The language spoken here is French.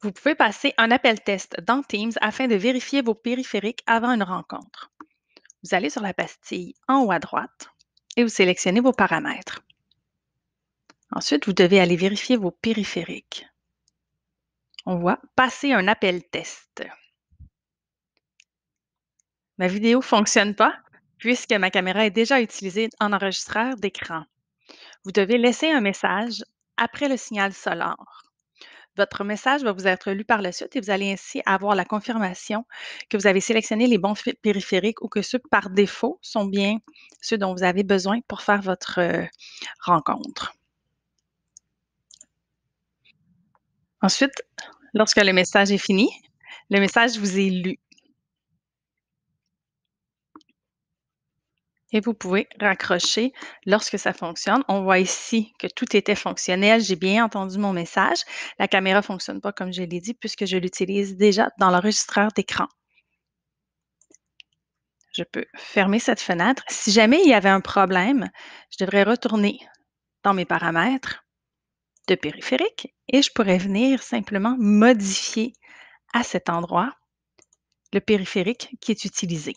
Vous pouvez passer un appel test dans Teams afin de vérifier vos périphériques avant une rencontre. Vous allez sur la pastille en haut à droite et vous sélectionnez vos paramètres. Ensuite, vous devez aller vérifier vos périphériques. On voit Passer un appel test. Ma vidéo ne fonctionne pas puisque ma caméra est déjà utilisée en enregistreur d'écran. Vous devez laisser un message après le signal solaire. Votre message va vous être lu par la suite et vous allez ainsi avoir la confirmation que vous avez sélectionné les bons périphériques ou que ceux par défaut sont bien ceux dont vous avez besoin pour faire votre euh, rencontre. Ensuite, lorsque le message est fini, le message vous est lu. Et vous pouvez raccrocher lorsque ça fonctionne. On voit ici que tout était fonctionnel. J'ai bien entendu mon message. La caméra ne fonctionne pas comme je l'ai dit puisque je l'utilise déjà dans l'enregistreur d'écran. Je peux fermer cette fenêtre. Si jamais il y avait un problème, je devrais retourner dans mes paramètres de périphérique et je pourrais venir simplement modifier à cet endroit le périphérique qui est utilisé.